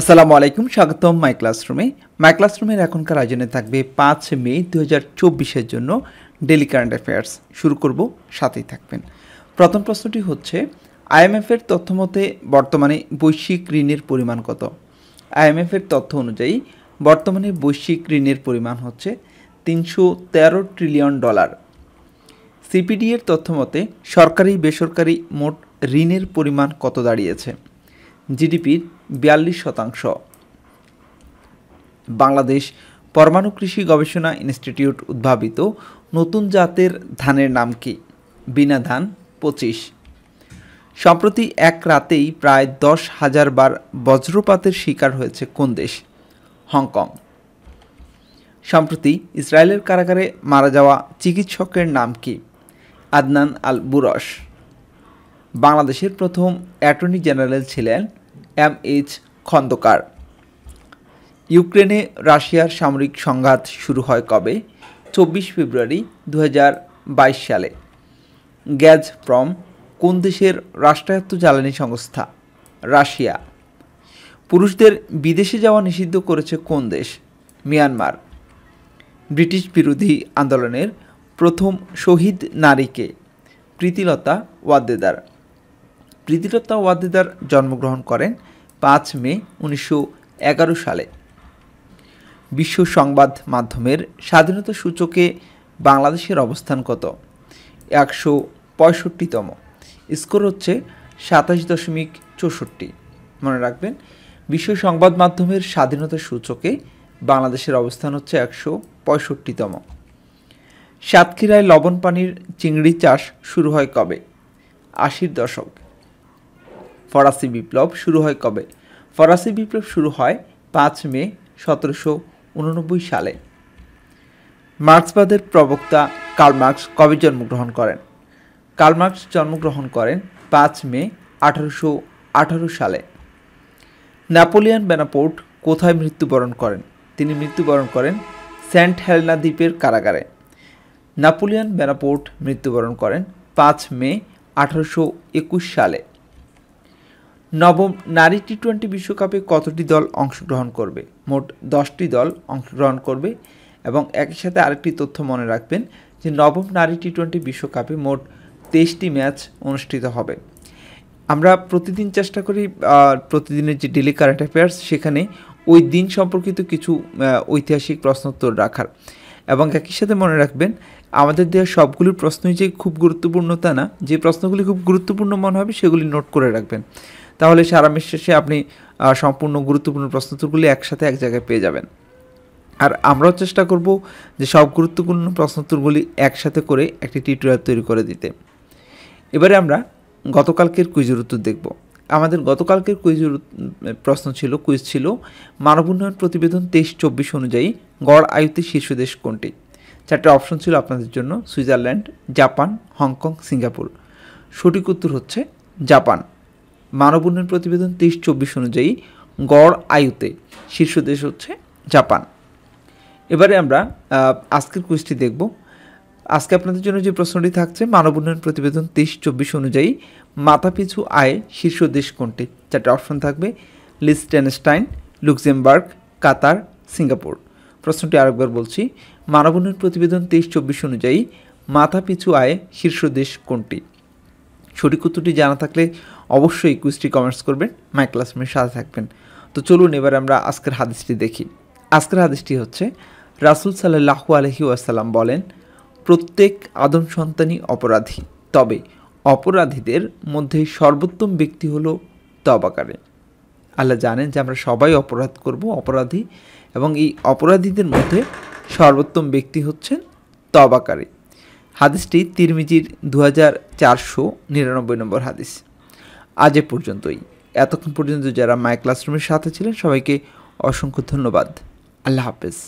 আসসালামু আলাইকুম স্বাগতম মাই ক্লাসরুমে মাই ক্লাসরুমের এখনকার আয়োজনে থাকবে পাঁচ মে দু হাজার চব্বিশের জন্য ডেলি কারেন্ট অ্যাফেয়ার্স শুরু করব সাথেই থাকবেন প্রথম প্রশ্নটি হচ্ছে আইএমএফের তথ্য মতে বর্তমানে বৈশ্বিক ঋণের পরিমাণ কত আইএমএফের তথ্য অনুযায়ী বর্তমানে বৈশ্বিক ঋণের পরিমাণ হচ্ছে তিনশো তেরো ট্রিলিয়ন ডলার সিপিডি এর তথ্য মতে সরকারি বেসরকারি মোট ঋণের পরিমাণ কত দাঁড়িয়েছে জিডিপির বিয়াল্লিশ শতাংশ বাংলাদেশ পরমাণু কৃষি গবেষণা ইনস্টিটিউট উদ্ভাবিত নতুন জাতের ধানের নাম কি বিনা ধান পঁচিশ সম্প্রতি এক রাতেই প্রায় দশ হাজার বার বজ্রপাতের শিকার হয়েছে কোন দেশ হংকং সম্প্রতি ইসরায়েলের কারাগারে মারা যাওয়া চিকিৎসকের নাম কি আদনান আল বুরশ বাংলাদেশের প্রথম অ্যাটর্নি জেনারেল ছিলেন এম এইচ খন্দকার ইউক্রেনে রাশিয়ার সামরিক সংঘাত শুরু হয় কবে চব্বিশ ফেব্রুয়ারি দু সালে গ্যাজ ফ্রম কোন দেশের রাষ্ট্রায়ত্ত জ্বালানি সংস্থা রাশিয়া পুরুষদের বিদেশে যাওয়া নিষিদ্ধ করেছে কোন দেশ মিয়ানমার ব্রিটিশ বিরোধী আন্দোলনের প্রথম শহীদ নারীকে প্রীতিলতা ওয়াদ্দেদার প্রীতিলতা ওয়াদ্দেদার জন্মগ্রহণ করেন পাঁচ মে উনিশশো সালে বিশ্ব সংবাদ মাধ্যমের স্বাধীনতা সূচকে বাংলাদেশের অবস্থান কত একশো পঁয়ষট্টিতম স্কোর হচ্ছে সাতাশ দশমিক চৌষট্টি মনে রাখবেন বিশ্ব সংবাদ মাধ্যমের স্বাধীনতা সূচকে বাংলাদেশের অবস্থান হচ্ছে একশো পঁয়ষট্টিতম সাতক্ষীরায় লবণ পানির চিংড়ি চাষ শুরু হয় কবে আশির দশক ফরাসি বিপ্লব শুরু হয় কবে ফরাসি বিপ্লব শুরু হয় পাঁচ মে সতেরোশো উননব্বই সালে মার্ক্সবাদের প্রবক্তা কার্ল কবে জন্মগ্রহণ করেন কার্লমার্কস জন্মগ্রহণ করেন পাঁচ মে আঠারোশো আঠারো সালে নাপোলিয়ান বেনাপোর্ট কোথায় মৃত্যুবরণ করেন তিনি মৃত্যুবরণ করেন সেন্ট হেলেনা দ্বীপের কারাগারে নাপোলিয়ান বেনাপোর্ট মৃত্যুবরণ করেন পাঁচ মে আঠারোশো একুশ সালে নবম নারী টি টোয়েন্টি বিশ্বকাপে কতটি দল অংশগ্রহণ করবে মোট দশটি দল অংশগ্রহণ করবে এবং একই সাথে আরেকটি তথ্য মনে রাখবেন যে নবম নারী টি টোয়েন্টি বিশ্বকাপে মোট তেইশটি ম্যাচ অনুষ্ঠিত হবে আমরা প্রতিদিন চেষ্টা করি প্রতিদিনের যে ডেলি কারেন্ট অ্যাফেয়ার্স সেখানে ওই দিন সম্পর্কিত কিছু ঐতিহাসিক প্রশ্নোত্তর রাখার এবং একই সাথে মনে রাখবেন আমাদের দেওয়া সবগুলির প্রশ্নই যে খুব গুরুত্বপূর্ণ তা না যে প্রশ্নগুলি খুব গুরুত্বপূর্ণ মনে হবে সেগুলি নোট করে রাখবেন তাহলে সারা শেষে আপনি সম্পূর্ণ গুরুত্বপূর্ণ প্রশ্ন উত্তরগুলি একসাথে এক জায়গায় পেয়ে যাবেন আর আমরাও চেষ্টা করব যে সব গুরুত্বপূর্ণ প্রশ্নোত্তরগুলি একসাথে করে একটি টিউটোরিয়াল তৈরি করে দিতে এবারে আমরা গতকালকের কুইজের উত্তর দেখব আমাদের গতকালকের কুইজের প্রশ্ন ছিল কুইজ ছিল মানব উন্নয়ন প্রতিবেদন তেইশ চব্বিশ অনুযায়ী গড় আয়ুতে শীর্ষ দেশ কোনটি চারটে অপশন ছিল আপনাদের জন্য সুইজারল্যান্ড জাপান হংকং সিঙ্গাপুর সঠিক উত্তর হচ্ছে জাপান মানব উন্নয়ন প্রতিবেদন তেইশ চব্বিশ অনুযায়ী গড় আয়ুতে শীর্ষ দেশ হচ্ছে জাপান এবারে আমরা আজকের কুইজটি দেখব আজকে আপনাদের জন্য যে প্রশ্নটি থাকছে মানব উন্নয়ন প্রতিবেদন তেইশ চব্বিশ অনুযায়ী মাথাপিছু আয় শীর্ষ দেশ কোনটি চারটে অপশন থাকবে লিস্টেনস্টাইন লুক্সেমবার্গ কাতার সিঙ্গাপুর প্রশ্নটি আরেকবার বলছি মানব উন্নয়ন প্রতিবেদন তেইশ চব্বিশ অনুযায়ী মাথাপিছু আয় শীর্ষ দেশ কোনটি সঠিক উত্তরটি জানা থাকলে অবশ্যই কুইজটি কমেন্টস করবেন মাই ক্লাসমের সাথে থাকবেন তো চলুন এবার আমরা আজকের হাদিসটি দেখি আজকের হাদিসটি হচ্ছে রাসুল সাল্লাহু আলহি আসাল্লাম বলেন প্রত্যেক আদম সন্তানই অপরাধী তবে অপরাধীদের মধ্যে সর্বোত্তম ব্যক্তি হল তবাকারে আল্লাহ জানেন যে আমরা সবাই অপরাধ করব অপরাধী এবং এই অপরাধীদের মধ্যে সর্বোত্তম ব্যক্তি হচ্ছেন তবাকারী হাদিসটি তিরমিজির দু হাজার চারশো নিরানব্বই নম্বর হাদিস আজ এ পর্যন্তই এতক্ষণ পর্যন্ত যারা মাই ক্লাসরুমের সাথে ছিলেন সবাইকে অসংখ্য ধন্যবাদ আল্লাহ হাফেজ